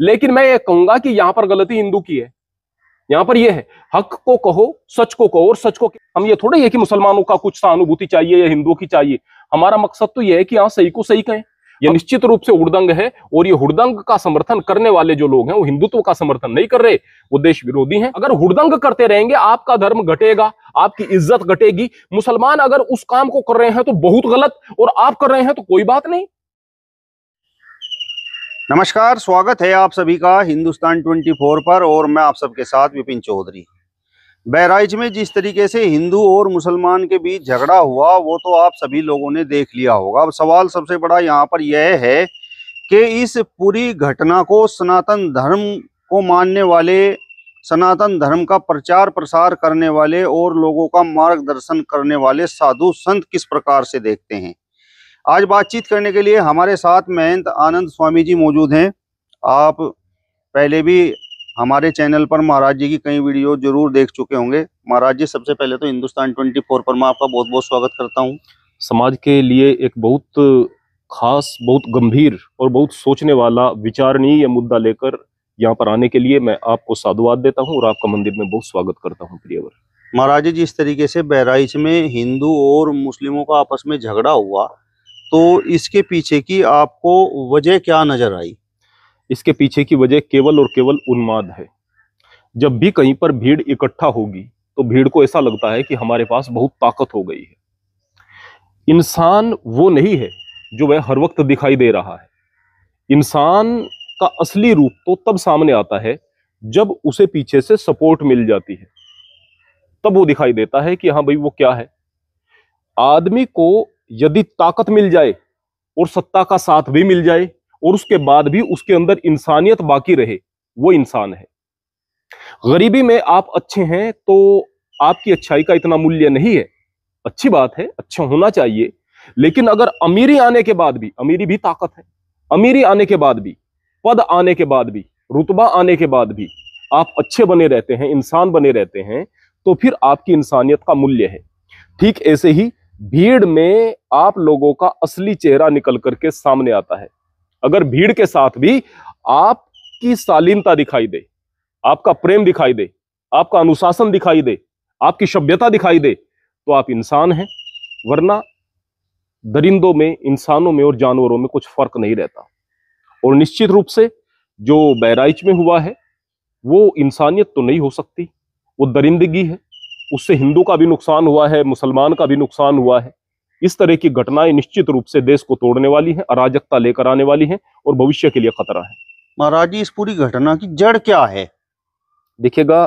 लेकिन मैं ये कहूंगा कि यहां पर गलती हिंदू की है यहां पर यह है हक को कहो सच को कहो और सच को हम ये थोड़े है कि मुसलमानों का कुछ सहानुभूति चाहिए या हिंदुओं की चाहिए हमारा मकसद तो यह है कि यहां सही को सही कहें यह निश्चित रूप से हुड़दंग है और ये हुड़दंग का समर्थन करने वाले जो लोग हैं वो हिंदुत्व का समर्थन नहीं कर रहे वो देश विरोधी हैं अगर हुड़दंग करते रहेंगे आपका धर्म घटेगा आपकी इज्जत घटेगी मुसलमान अगर उस काम को कर रहे हैं तो बहुत गलत और आप कर रहे हैं तो कोई बात नहीं नमस्कार स्वागत है आप सभी का हिंदुस्तान 24 पर और मैं आप सबके साथ विपिन चौधरी बहराइच में जिस तरीके से हिंदू और मुसलमान के बीच झगड़ा हुआ वो तो आप सभी लोगों ने देख लिया होगा अब सवाल सबसे बड़ा यहाँ पर यह है कि इस पूरी घटना को सनातन धर्म को मानने वाले सनातन धर्म का प्रचार प्रसार करने वाले और लोगों का मार्गदर्शन करने वाले साधु संत किस प्रकार से देखते हैं आज बातचीत करने के लिए हमारे साथ महंत आनंद स्वामी जी मौजूद हैं आप पहले भी हमारे चैनल पर महाराज जी की कई वीडियो जरूर देख चुके होंगे महाराज जी सबसे पहले तो हिंदुस्तान 24 पर मैं आपका बहुत बहुत स्वागत करता हूँ समाज के लिए एक बहुत खास बहुत गंभीर और बहुत सोचने वाला विचारणीय मुद्दा लेकर यहाँ पर आने के लिए मैं आपको साधुवाद देता हूँ और आपका मंदिर में बहुत स्वागत करता हूँ प्रियवर महाराज जी इस तरीके से बहराइच में हिंदू और मुस्लिमों का आपस में झगड़ा हुआ तो इसके पीछे की आपको वजह क्या नज़र आई इसके पीछे की वजह केवल और केवल उन्माद है जब भी कहीं पर भीड़ इकट्ठा होगी तो भीड़ को ऐसा लगता है कि हमारे पास बहुत ताकत हो गई है इंसान वो नहीं है जो वह हर वक्त दिखाई दे रहा है इंसान का असली रूप तो तब सामने आता है जब उसे पीछे से सपोर्ट मिल जाती है तब वो दिखाई देता है कि हाँ भाई वो क्या है आदमी को यदि ताकत मिल जाए और सत्ता का साथ भी मिल जाए और उसके बाद भी उसके अंदर इंसानियत बाकी रहे वो इंसान है गरीबी में आप अच्छे हैं तो आपकी अच्छाई का इतना मूल्य नहीं है अच्छी बात है अच्छा होना चाहिए लेकिन अगर अमीरी आने के बाद भी अमीरी भी ताकत है अमीरी आने के बाद भी पद आने के बाद भी रुतबा आने के बाद भी आप अच्छे बने रहते हैं इंसान बने रहते हैं तो फिर आपकी इंसानियत का मूल्य है ठीक ऐसे ही भीड़ में आप लोगों का असली चेहरा निकल करके सामने आता है अगर भीड़ के साथ भी आपकी शालीनता दिखाई दे आपका प्रेम दिखाई दे आपका अनुशासन दिखाई दे आपकी सभ्यता दिखाई दे तो आप इंसान हैं वरना दरिंदों में इंसानों में और जानवरों में कुछ फर्क नहीं रहता और निश्चित रूप से जो बहराइच में हुआ है वो इंसानियत तो नहीं हो सकती वो दरिंदगी है उससे हिंदू का भी नुकसान हुआ है मुसलमान का भी नुकसान हुआ है इस तरह की घटनाएं निश्चित रूप से देश को तोड़ने वाली हैं अराजकता लेकर आने वाली हैं और भविष्य के लिए खतरा है महाराज जी इस पूरी घटना की जड़ क्या है देखिएगा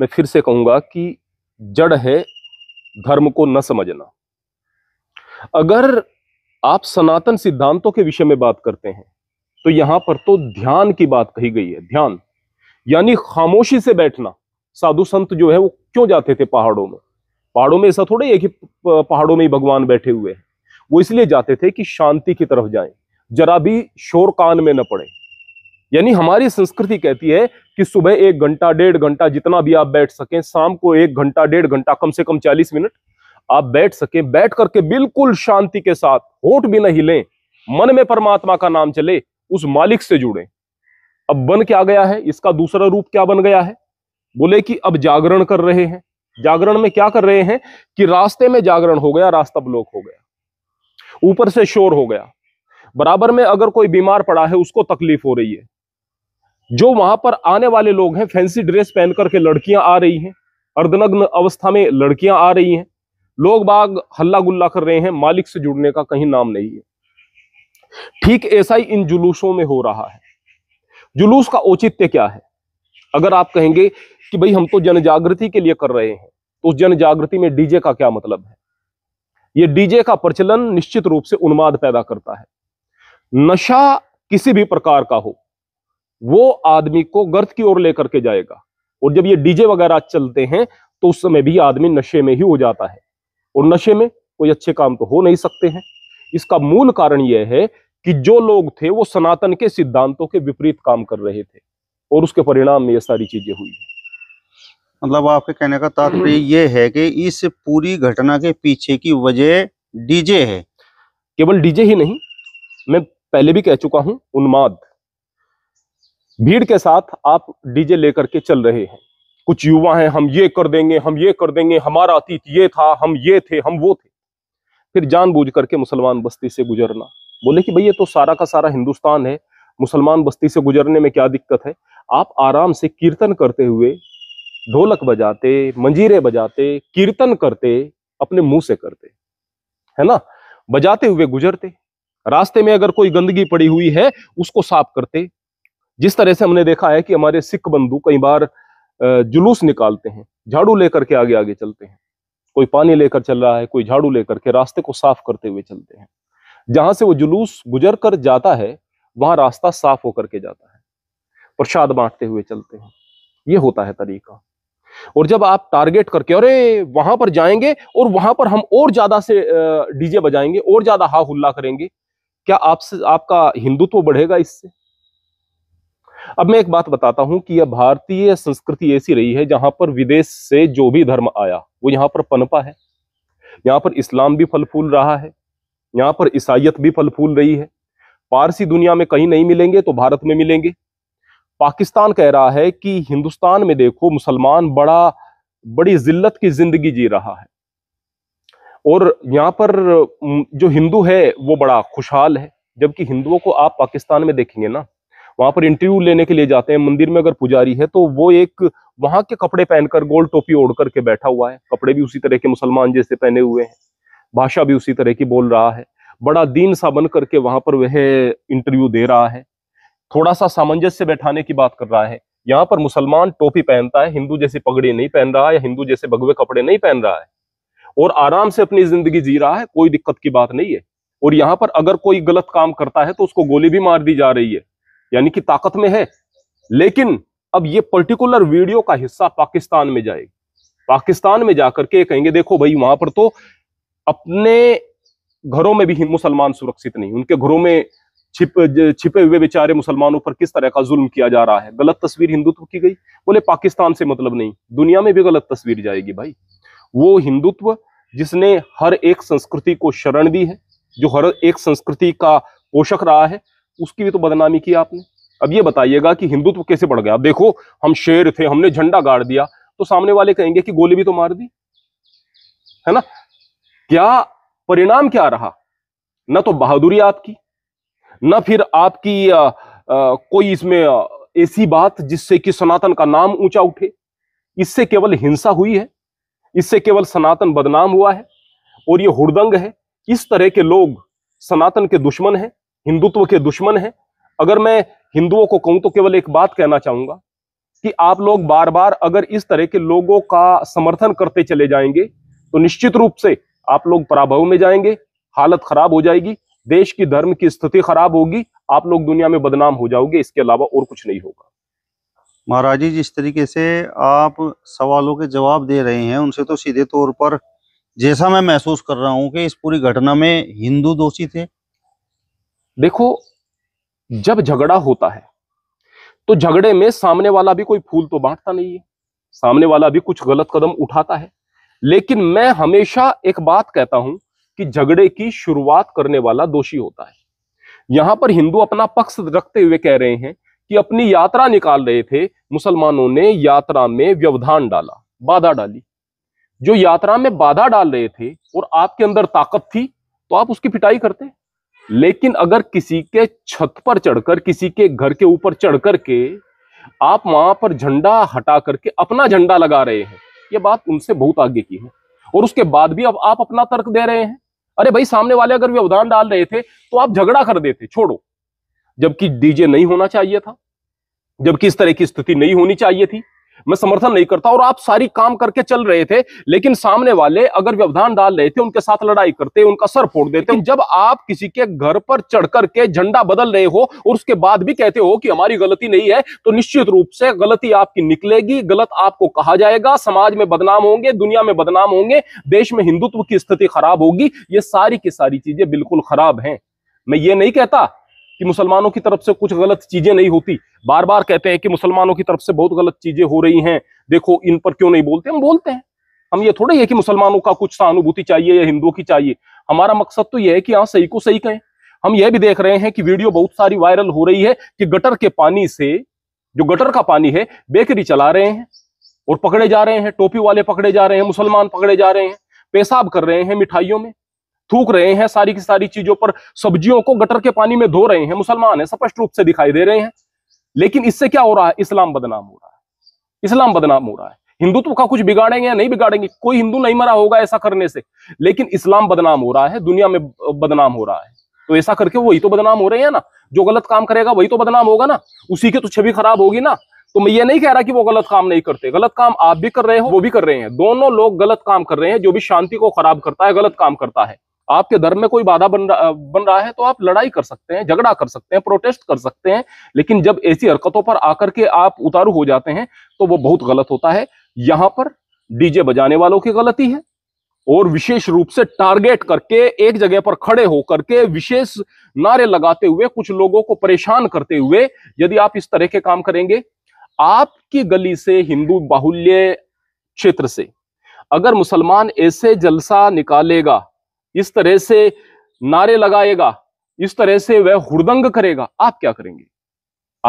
मैं फिर से कहूंगा कि जड़ है धर्म को न समझना अगर आप सनातन सिद्धांतों के विषय में बात करते हैं तो यहां पर तो ध्यान की बात कही गई है ध्यान यानी खामोशी से बैठना साधु संत जो है वो क्यों जाते थे पहाड़ों में पहाड़ों में ऐसा थोड़ा ही है कि पहाड़ों में ही भगवान बैठे हुए हैं वो इसलिए जाते थे कि शांति की तरफ जाएं जरा भी शोर कान में न पड़े यानी हमारी संस्कृति कहती है कि सुबह एक घंटा डेढ़ घंटा जितना भी आप बैठ सकें शाम को एक घंटा डेढ़ घंटा कम से कम चालीस मिनट आप बैठ सकें बैठ करके बिल्कुल शांति के साथ होठ भी न हिलें मन में परमात्मा का नाम चले उस मालिक से जुड़े अब बन क्या गया है इसका दूसरा रूप क्या बन गया है बोले कि अब जागरण कर रहे हैं जागरण में क्या कर रहे हैं कि रास्ते में जागरण हो गया रास्ता ब्लॉक हो गया ऊपर से शोर हो गया बराबर में अगर कोई बीमार पड़ा है उसको तकलीफ हो रही है जो वहां पर आने वाले लोग हैं फैंसी ड्रेस पहन करके लड़कियां आ रही हैं अर्धनग्न अवस्था में लड़कियां आ रही हैं लोग बाग हल्ला गुल्ला कर रहे हैं मालिक से जुड़ने का कहीं नाम नहीं है ठीक ऐसा ही इन जुलूसों में हो रहा है जुलूस का औचित्य क्या है अगर आप कहेंगे कि भाई हम तो जन जागृति के लिए कर रहे हैं तो उस जन जागृति में डीजे का क्या मतलब है ये डीजे का प्रचलन निश्चित रूप से उन्माद पैदा करता है नशा किसी भी प्रकार का हो वो आदमी को गर्त की ओर लेकर के जाएगा और जब ये डीजे वगैरह चलते हैं तो उस समय भी आदमी नशे में ही हो जाता है और नशे में कोई अच्छे काम तो हो नहीं सकते हैं इसका मूल कारण यह है कि जो लोग थे वो सनातन के सिद्धांतों के विपरीत काम कर रहे थे और उसके परिणाम में ये सारी चीजें हुई है मतलब आपके कहने का तात्पर्य हम्म। ये है कि इस पूरी घटना के पीछे की वजह डीजे है केवल डीजे ही नहीं मैं पहले भी कह चुका हूं उन्माद भीड़ के साथ आप डीजे लेकर के चल रहे हैं कुछ युवा हैं हम ये कर देंगे हम ये कर देंगे हमारा अतीत ये था हम ये थे हम वो थे फिर जानबूझ करके मुसलमान बस्ती से गुजरना बोले कि भाई ये तो सारा का सारा हिंदुस्तान है मुसलमान बस्ती से गुजरने में क्या दिक्कत है आप आराम से कीर्तन करते हुए ढोलक बजाते मंजीरे बजाते कीर्तन करते अपने मुंह से करते है ना बजाते हुए गुजरते रास्ते में अगर कोई गंदगी पड़ी हुई है उसको साफ करते जिस तरह से हमने देखा है कि हमारे सिख बंधु कई बार जुलूस निकालते हैं झाड़ू लेकर के आगे आगे चलते हैं कोई पानी लेकर चल रहा है कोई झाड़ू लेकर के रास्ते को साफ करते हुए चलते हैं जहां से वो जुलूस गुजर कर जाता है वहां रास्ता साफ होकर के जाता है प्रसाद बांटते हुए चलते हैं ये होता है तरीका और जब आप टारगेट करके अरे वहां पर जाएंगे और वहां पर हम और ज्यादा से डीजे बजाएंगे और ज्यादा हा हुल्ला करेंगे क्या आपसे आपका हिंदुत्व बढ़ेगा इससे अब मैं एक बात बताता हूं कि यह भारतीय संस्कृति ऐसी रही है जहां पर विदेश से जो भी धर्म आया वो यहां पर पनपा है यहां पर इस्लाम भी फल फूल रहा है यहां पर ईसाइत भी फल फूल रही है पारसी दुनिया में कहीं नहीं मिलेंगे तो भारत में मिलेंगे पाकिस्तान कह रहा है कि हिंदुस्तान में देखो मुसलमान बड़ा बड़ी जिल्लत की जिंदगी जी रहा है और यहाँ पर जो हिंदू है वो बड़ा खुशहाल है जबकि हिंदुओं को आप पाकिस्तान में देखेंगे ना वहां पर इंटरव्यू लेने के लिए जाते हैं मंदिर में अगर पुजारी है तो वो एक वहां के कपड़े पहनकर गोल टोपी ओढ़ करके बैठा हुआ है कपड़े भी उसी तरह के मुसलमान जैसे पहने हुए हैं भाषा भी उसी तरह की बोल रहा है बड़ा दीन सा बन करके वहां पर वह इंटरव्यू दे रहा है थोड़ा सा सामंजस्य बैठाने की बात कर रहा है यहाँ पर मुसलमान टोपी पहनता है हिंदू जैसी पगड़ी नहीं पहन रहा है या हिंदू जैसे भगवे कपड़े नहीं पहन रहा है और आराम से अपनी जिंदगी जी रहा है कोई दिक्कत की बात नहीं है और यहाँ पर अगर कोई गलत काम करता है तो उसको गोली भी मार दी जा रही है यानी कि ताकत में है लेकिन अब ये पर्टिकुलर वीडियो का हिस्सा पाकिस्तान में जाएगी पाकिस्तान में जाकर के कहेंगे देखो भाई वहां पर तो अपने घरों में भी मुसलमान सुरक्षित नहीं उनके घरों में छिप छिपे हुए बेचारे मुसलमानों पर किस तरह का जुल्म किया जा रहा है गलत तस्वीर हिंदुत्व तो की गई बोले पाकिस्तान से मतलब नहीं दुनिया में भी गलत तस्वीर जाएगी भाई वो हिंदुत्व जिसने हर एक संस्कृति को शरण दी है जो हर एक संस्कृति का पोषक रहा है उसकी भी तो बदनामी की आपने अब ये बताइएगा कि हिंदुत्व कैसे बढ़ गया देखो हम शेर थे हमने झंडा गाड़ दिया तो सामने वाले कहेंगे कि गोली भी तो मार दी है ना क्या परिणाम क्या रहा न तो बहादुरी आपकी न फिर आपकी आ, आ, कोई इसमें ऐसी बात जिससे कि सनातन का नाम ऊंचा उठे इससे केवल हिंसा हुई है इससे केवल सनातन बदनाम हुआ है और ये हुड़दंग है इस तरह के लोग सनातन के दुश्मन हैं हिंदुत्व के दुश्मन हैं अगर मैं हिंदुओं को कहूं तो केवल एक बात कहना चाहूंगा कि आप लोग बार बार अगर इस तरह के लोगों का समर्थन करते चले जाएंगे तो निश्चित रूप से आप लोग पराभव में जाएंगे हालत खराब हो जाएगी देश की धर्म की स्थिति खराब होगी आप लोग दुनिया में बदनाम हो जाओगे इसके अलावा और कुछ नहीं होगा महाराज जी जिस तरीके से आप सवालों के जवाब दे रहे हैं उनसे तो सीधे तौर पर जैसा मैं महसूस कर रहा हूं कि इस पूरी घटना में हिंदू दोषी थे देखो जब झगड़ा होता है तो झगड़े में सामने वाला भी कोई फूल तो बांटता नहीं है सामने वाला भी कुछ गलत कदम उठाता है लेकिन मैं हमेशा एक बात कहता हूं कि झगड़े की शुरुआत करने वाला दोषी होता है यहां पर हिंदू अपना पक्ष रखते हुए कह रहे हैं कि अपनी यात्रा निकाल रहे थे मुसलमानों ने यात्रा में व्यवधान डाला बाधा डाली जो यात्रा में बाधा डाल रहे थे और आपके अंदर ताकत थी तो आप उसकी पिटाई करते लेकिन अगर किसी के छत पर चढ़कर किसी के घर के ऊपर चढ़ करके आप वहां पर झंडा हटा करके अपना झंडा लगा रहे हैं ये बात उनसे बहुत आगे की है और उसके बाद भी अब आप अपना तर्क दे रहे हैं अरे भाई सामने वाले अगर व्यवधान डाल रहे थे तो आप झगड़ा कर देते छोड़ो जबकि डीजे नहीं होना चाहिए था जबकि इस तरह की स्थिति नहीं होनी चाहिए थी मैं समर्थन नहीं करता और आप सारी काम करके चल रहे थे लेकिन सामने वाले अगर व्यवधान डाल रहे थे उनके साथ लड़ाई करते उनका सर फोड़ देते जब आप किसी के घर पर चढ़ करके झंडा बदल रहे हो और उसके बाद भी कहते हो कि हमारी गलती नहीं है तो निश्चित रूप से गलती आपकी निकलेगी गलत आपको कहा जाएगा समाज में बदनाम होंगे दुनिया में बदनाम होंगे देश में हिंदुत्व की स्थिति खराब होगी ये सारी की सारी चीजें बिल्कुल खराब हैं मैं ये नहीं कहता कि मुसलमानों की तरफ से कुछ गलत चीजें नहीं होती बार बार कहते हैं कि मुसलमानों की तरफ से बहुत गलत चीजें हो रही हैं देखो इन पर क्यों नहीं बोलते हम बोलते हैं हम ये थोड़ा है कि मुसलमानों का कुछ सहानुभूति चाहिए या हिंदुओं की चाहिए हमारा मकसद तो यह है कि यहाँ सही को सही कहें हम यह भी देख रहे हैं कि वीडियो बहुत सारी वायरल हो रही है कि गटर के पानी से जो गटर का पानी है बेकरी चला रहे हैं और पकड़े जा रहे हैं टोपी वाले पकड़े जा रहे हैं मुसलमान पकड़े जा रहे हैं पेशाब कर रहे हैं मिठाइयों में थूक रहे हैं सारी की सारी चीजों पर सब्जियों को गटर के पानी में धो रहे हैं मुसलमान है स्पष्ट रूप से दिखाई दे रहे हैं लेकिन इससे क्या हो रहा है इस्लाम बदनाम हो रहा है इस्लाम बदनाम हो रहा है हिंदुत्व का कुछ बिगाड़ेंगे या नहीं बिगाड़ेंगे कोई हिंदू नहीं मरा होगा ऐसा करने से लेकिन इस्लाम बदनाम हो रहा है दुनिया में बदनाम हो रहा है तो ऐसा करके वही तो बदनाम हो रहे हैं ना जो गलत काम करेगा वही तो बदनाम होगा ना उसी के तो छवि खराब होगी ना तो मैं ये नहीं कह रहा कि वो गलत काम नहीं करते गलत काम आप भी कर रहे हो वो भी कर रहे हैं दोनों लोग गलत काम कर रहे हैं जो भी शांति को खराब करता है गलत काम करता है आपके धर्म में कोई बाधा बन रहा बन रहा है तो आप लड़ाई कर सकते हैं झगड़ा कर सकते हैं प्रोटेस्ट कर सकते हैं लेकिन जब ऐसी हरकतों पर आकर के आप उतारू हो जाते हैं तो वो बहुत गलत होता है यहां पर डीजे बजाने वालों की गलती है और विशेष रूप से टारगेट करके एक जगह पर खड़े होकर के विशेष नारे लगाते हुए कुछ लोगों को परेशान करते हुए यदि आप इस तरह के काम करेंगे आपकी गली से हिंदू बाहुल्य क्षेत्र से अगर मुसलमान ऐसे जलसा निकालेगा इस तरह से नारे लगाएगा इस तरह से वह हुड़दंग करेगा आप क्या करेंगे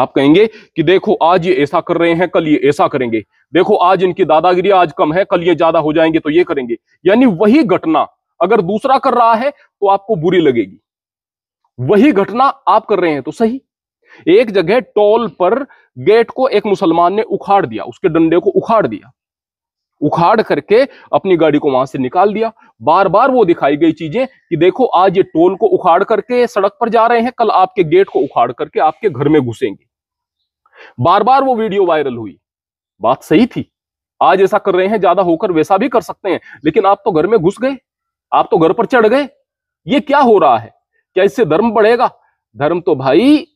आप कहेंगे कि देखो आज ये ऐसा कर रहे हैं कल ये ऐसा करेंगे देखो आज इनकी दादागिरी आज कम है कल ये ज्यादा हो जाएंगे तो ये करेंगे यानी वही घटना अगर दूसरा कर रहा है तो आपको बुरी लगेगी वही घटना आप कर रहे हैं तो सही एक जगह टोल पर गेट को एक मुसलमान ने उखाड़ दिया उसके डंडे को उखाड़ दिया उखाड़ करके अपनी गाड़ी को वहां से निकाल दिया बार बार वो दिखाई गई चीजें कि देखो आज ये टोल को उखाड़ करके सड़क पर जा रहे हैं कल आपके गेट को उखाड़ करके आपके घर में घुसेंगे बार बार वो वीडियो वायरल हुई बात सही थी आज ऐसा कर रहे हैं ज्यादा होकर वैसा भी कर सकते हैं लेकिन आप तो घर में घुस गए आप तो घर पर चढ़ गए ये क्या हो रहा है क्या इससे धर्म बढ़ेगा धर्म तो भाई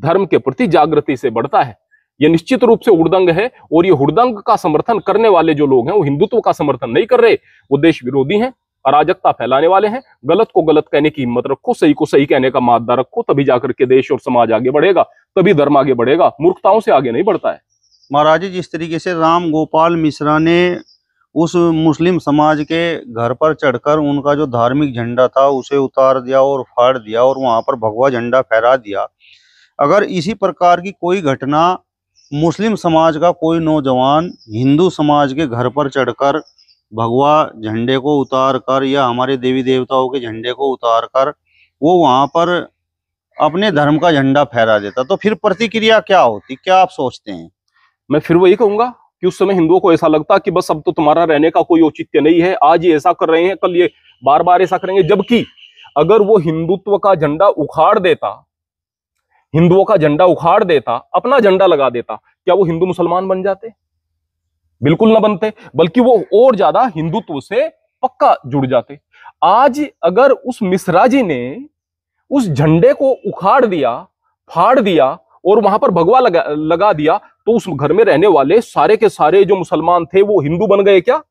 धर्म के प्रति जागृति से बढ़ता है ये निश्चित रूप से हुड़दंग है और ये हुड़दंग का समर्थन करने वाले जो लोग हैं वो हिंदुत्व का समर्थन नहीं कर रहे वो देश विरोधी हैं अराजकता फैलाने वाले हैं गलत को गलत कहने की हिम्मत रखो सही को सही कहने का मादा रखो तभी जाकर के देश और समाज आगे बढ़ेगा तभी धर्म आगे बढ़ेगा मूर्खताओं से आगे नहीं बढ़ता है महाराज जी जिस तरीके से राम गोपाल मिश्रा ने उस मुस्लिम समाज के घर पर चढ़कर उनका जो धार्मिक झंडा था उसे उतार दिया और फाड़ दिया और वहां पर भगवा झंडा फहरा दिया अगर इसी प्रकार की कोई घटना मुस्लिम समाज का कोई नौजवान हिंदू समाज के घर पर चढ़कर भगवा झंडे को उतार कर या हमारे देवी देवताओं के झंडे को उतार कर वो वहाँ पर अपने धर्म का झंडा फहरा देता तो फिर प्रतिक्रिया क्या होती क्या आप सोचते हैं मैं फिर वही कहूंगा कि उस समय हिंदुओं को ऐसा लगता कि बस अब तो तुम्हारा रहने का कोई औचित्य नहीं है आज ये ऐसा कर रहे हैं कल ये बार बार ऐसा करेंगे जबकि अगर वो हिंदुत्व का झंडा उखाड़ देता हिंदुओं का झंडा उखाड़ देता अपना झंडा लगा देता क्या वो हिंदू मुसलमान बन जाते बिल्कुल ना बनते बल्कि वो और ज्यादा हिंदुत्व से पक्का जुड़ जाते आज अगर उस मिश्रा जी ने उस झंडे को उखाड़ दिया फाड़ दिया और वहां पर भगवा लगा लगा दिया तो उस घर में रहने वाले सारे के सारे जो मुसलमान थे वो हिंदू बन गए क्या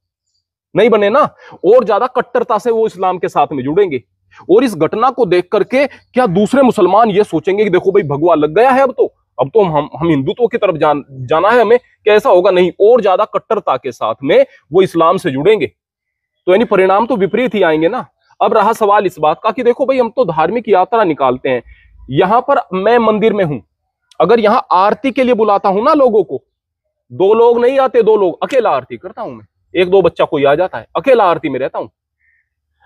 नहीं बने ना और ज्यादा कट्टरता से वो इस्लाम के साथ में जुड़ेंगे और इस घटना को देख करके क्या दूसरे मुसलमान ये सोचेंगे कि देखो भाई भगवा लग गया है अब तो अब तो हम हम हिंदुत्व की तरफ जान जाना है हमें कैसा होगा नहीं और ज्यादा कट्टरता के साथ में वो इस्लाम से जुड़ेंगे तो यानी परिणाम तो विपरीत ही आएंगे ना अब रहा सवाल इस बात का कि देखो भाई हम तो धार्मिक यात्रा निकालते हैं यहां पर मैं मंदिर में हूं अगर यहां आरती के लिए बुलाता हूं ना लोगों को दो लोग नहीं आते दो लोग अकेला आरती करता हूं मैं एक दो बच्चा कोई आ जाता है अकेला आरती में रहता हूं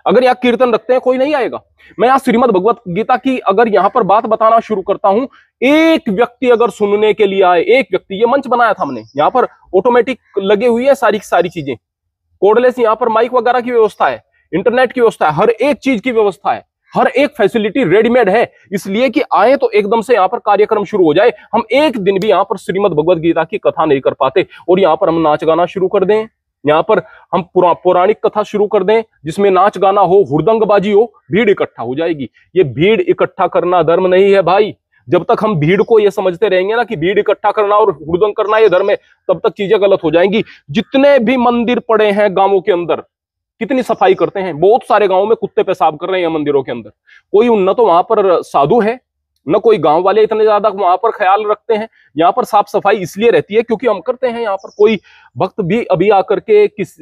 अगर यहाँ कीर्तन रखते हैं कोई नहीं आएगा मैं यहाँ श्रीमद भगवत गीता की अगर यहाँ पर बात बताना शुरू करता हूं एक व्यक्ति अगर सुनने के लिए आए एक व्यक्ति ये मंच बनाया था हमने यहाँ पर ऑटोमेटिक लगे हुई है सारी सारी चीजें कोडलेस यहाँ पर माइक वगैरह की व्यवस्था है इंटरनेट की व्यवस्था है हर एक चीज की व्यवस्था है हर एक फैसिलिटी रेडीमेड है इसलिए कि आए तो एकदम से यहाँ पर कार्यक्रम शुरू हो जाए हम एक दिन भी यहाँ पर श्रीमद भगवत गीता की कथा नहीं कर पाते और यहाँ पर हम नाच गाना शुरू कर दें यहाँ पर हम पुरा, पौराणिक कथा शुरू कर दें जिसमें नाच गाना हो हृदंगबाजी हो भीड़ इकट्ठा हो जाएगी ये भीड़ इकट्ठा करना धर्म नहीं है भाई जब तक हम भीड़ को ये समझते रहेंगे ना कि भीड़ इकट्ठा करना और हुड़दंग करना यह धर्म है तब तक चीजें गलत हो जाएंगी जितने भी मंदिर पड़े हैं गांवों के अंदर कितनी सफाई करते हैं बहुत सारे गांवों में कुत्ते पेशाब कर रहे हैं मंदिरों के अंदर कोई न तो वहां पर साधु है न कोई गांव वाले इतने ज्यादा वहां पर ख्याल रखते हैं यहाँ पर साफ सफाई इसलिए रहती है क्योंकि हम करते हैं यहाँ पर कोई भक्त भी अभी आकर के किस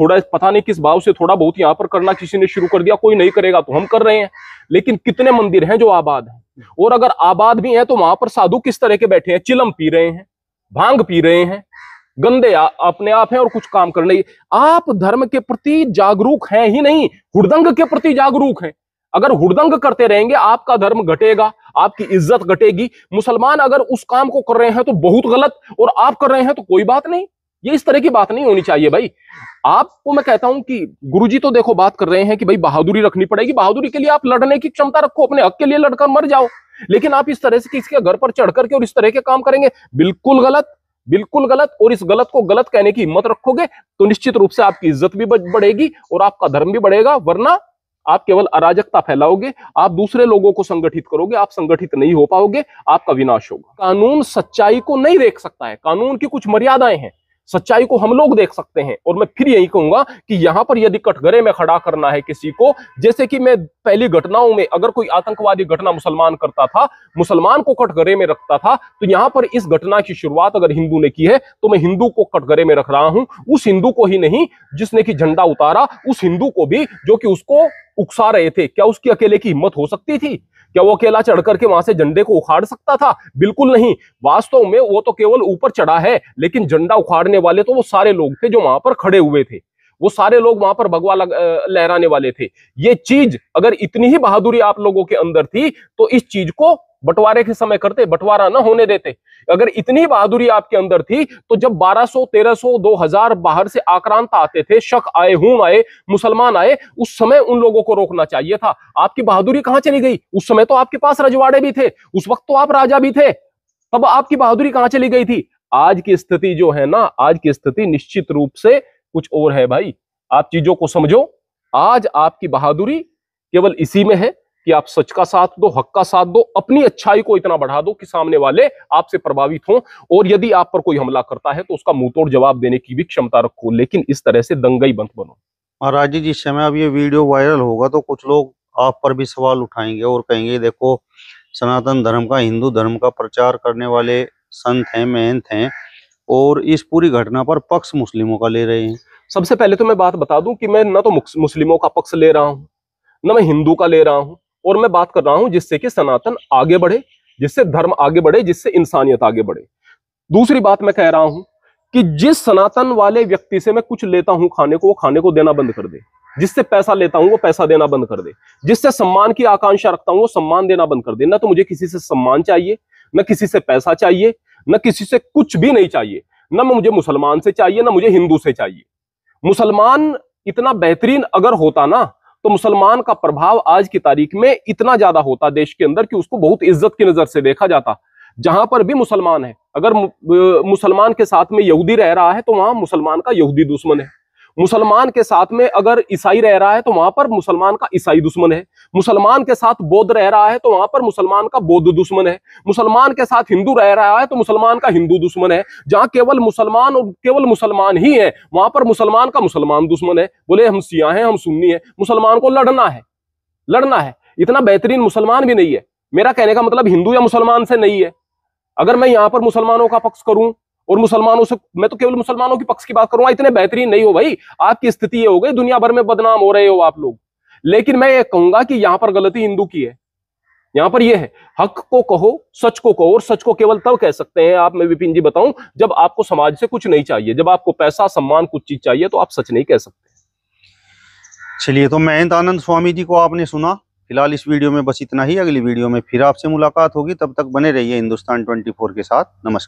थोड़ा पता नहीं किस भाव से थोड़ा बहुत यहाँ पर करना किसी ने शुरू कर दिया कोई नहीं करेगा तो हम कर रहे हैं लेकिन कितने मंदिर हैं जो आबाद हैं और अगर आबाद भी हैं तो वहां पर साधु किस तरह के बैठे हैं चिलम पी रहे हैं भांग पी रहे हैं गंदे अपने आप हैं और कुछ काम कर नहीं आप धर्म के प्रति जागरूक हैं ही नहीं हुड़दंग के प्रति जागरूक हैं अगर हुड़दंग करते रहेंगे आपका धर्म घटेगा आपकी इज्जत घटेगी मुसलमान अगर उस काम को कर रहे हैं तो बहुत गलत और आप कर रहे हैं तो कोई बात नहीं ये इस तरह की बात नहीं होनी चाहिए भाई आपको मैं कहता हूं कि गुरुजी तो देखो बात कर रहे हैं कि भाई बहादुरी रखनी पड़ेगी बहादुरी के लिए आप लड़ने की क्षमता रखो अपने हक के लिए लड़कर मर जाओ लेकिन आप इस तरह से किसी के घर पर चढ़ करके और इस तरह के काम करेंगे बिल्कुल गलत बिल्कुल गलत और इस गलत को गलत कहने की हिम्मत रखोगे तो निश्चित रूप से आपकी इज्जत भी बढ़ेगी और आपका धर्म भी बढ़ेगा वरना आप केवल अराजकता फैलाओगे आप दूसरे लोगों को संगठित करोगे आप संगठित नहीं हो पाओगे आपका विनाश होगा कानून सच्चाई को नहीं देख सकता है कानून की कुछ मर्यादाएं हैं सच्चाई को हम लोग देख सकते हैं और मैं फिर यही कहूंगा कि यहां पर यदि कटघरे में खड़ा करना है किसी को जैसे कि मैं पहली घटनाओं में अगर कोई आतंकवादी घटना मुसलमान करता था मुसलमान को कटघरे में रखता था तो यहां पर इस घटना की शुरुआत अगर हिंदू ने की है तो मैं हिंदू को कटघरे में रख रहा हूं उस हिंदू को ही नहीं जिसने की झंडा उतारा उस हिंदू को भी जो कि उसको उकसा रहे थे क्या उसकी अकेले की हिम्मत हो सकती थी क्या वो अकेला चढ़ करके वहां से झंडे को उखाड़ सकता था बिल्कुल नहीं वास्तव में वो तो केवल ऊपर चढ़ा है लेकिन झंडा उखाड़ने वाले तो वो सारे लोग थे जो वहां पर खड़े हुए थे वो सारे लोग वहां पर भगवा लहराने वाले थे ये चीज अगर इतनी ही बहादुरी आप लोगों के अंदर थी तो इस चीज को बंटवारे के समय करते बंटवारा ना होने देते अगर इतनी बहादुरी आपके अंदर थी तो जब 1200, 1300, 2000 बाहर से आक्रांत आते थे शक आए हूं आए मुसलमान आए उस समय उन लोगों को रोकना चाहिए था आपकी बहादुरी कहां चली गई उस समय तो आपके पास रजवाड़े भी थे उस वक्त तो आप राजा भी थे तब आपकी बहादुरी कहां चली गई थी आज की स्थिति जो है ना आज की स्थिति निश्चित रूप से कुछ और है भाई आप चीजों को समझो आज आपकी बहादुरी केवल इसी में है कि आप सच का साथ दो हक का साथ दो अपनी अच्छाई को इतना बढ़ा दो कि सामने वाले आपसे प्रभावित हों और यदि आप पर कोई हमला करता है तो उसका तोड़ जवाब देने की भी क्षमता रखो लेकिन इस तरह से दंगई बंद बनो महाराज जी जिस समय अब ये वीडियो वायरल होगा तो कुछ लोग आप पर भी सवाल उठाएंगे और कहेंगे देखो सनातन धर्म का हिंदू धर्म का प्रचार करने वाले संत हैं महंत हैं और इस पूरी घटना पर पक्ष मुस्लिमों का ले रहे हैं सबसे पहले तो मैं बात बता दूं कि मैं ना तो मुस्लिमों का पक्ष ले रहा हूं ना मैं हिंदू का ले रहा हूं और मैं बात कर रहा हूं जिससे कि सनातन आगे बढ़े जिससे धर्म आगे बढ़े जिससे इंसानियत आगे बढ़े दूसरी बात मैं कह रहा हूं कि जिस सनातन वाले व्यक्ति से मैं कुछ लेता हूं खाने को वो खाने को देना बंद कर दे जिससे पैसा लेता हूं वो पैसा देना बंद कर दे जिससे सम्मान की आकांक्षा रखता हूं वो सम्मान देना बंद कर दे ना तो मुझे किसी से सम्मान चाहिए न किसी से पैसा चाहिए न किसी से कुछ भी नहीं चाहिए न मुझे मुसलमान से चाहिए ना मुझे हिंदू से चाहिए मुसलमान इतना बेहतरीन अगर होता ना तो मुसलमान का प्रभाव आज की तारीख में इतना ज्यादा होता देश के अंदर कि उसको बहुत इज्जत की नजर से देखा जाता जहां पर भी मुसलमान है अगर मुसलमान के साथ में यहूदी रह रहा है तो वहां मुसलमान का यहूदी दुश्मन है मुसलमान के साथ में अगर ईसाई रह रहा है तो वहां पर मुसलमान का ईसाई दुश्मन है मुसलमान के साथ बौद्ध रह रहा है तो वहां पर मुसलमान का बौद्ध दुश्मन है मुसलमान के साथ हिंदू रह रहा है तो मुसलमान का हिंदू दुश्मन है जहां केवल मुसलमान और केवल मुसलमान ही है वहां पर मुसलमान का मुसलमान दुश्मन है बोले हम सिया हैं हम सुन्नी है मुसलमान को लड़ना है लड़ना है इतना बेहतरीन मुसलमान भी नहीं है मेरा कहने का मतलब हिंदू या मुसलमान से नहीं है अगर मैं यहां पर मुसलमानों का पक्ष करूं और मुसलमानों से मैं तो केवल मुसलमानों के पक्ष की बात करूंगा इतने बेहतरीन नहीं हो भाई आपकी स्थिति ये हो गई दुनिया भर में बदनाम हो रहे हो आप लोग लेकिन मैं ये कहूंगा कि यहां पर गलती हिंदू की है यहां पर यह है हक को कहो सच को कहो और सच को केवल तब कह सकते हैं आप मैं विपिन जी बताऊं जब आपको समाज से कुछ नहीं चाहिए जब आपको पैसा सम्मान कुछ चीज चाहिए तो आप सच नहीं कह सकते चलिए तो महंत आनंद स्वामी जी को आपने सुना फिलहाल इस वीडियो में बस इतना ही अगली वीडियो में फिर आपसे मुलाकात होगी तब तक बने रहिए हिंदुस्तान 24 के साथ नमस्कार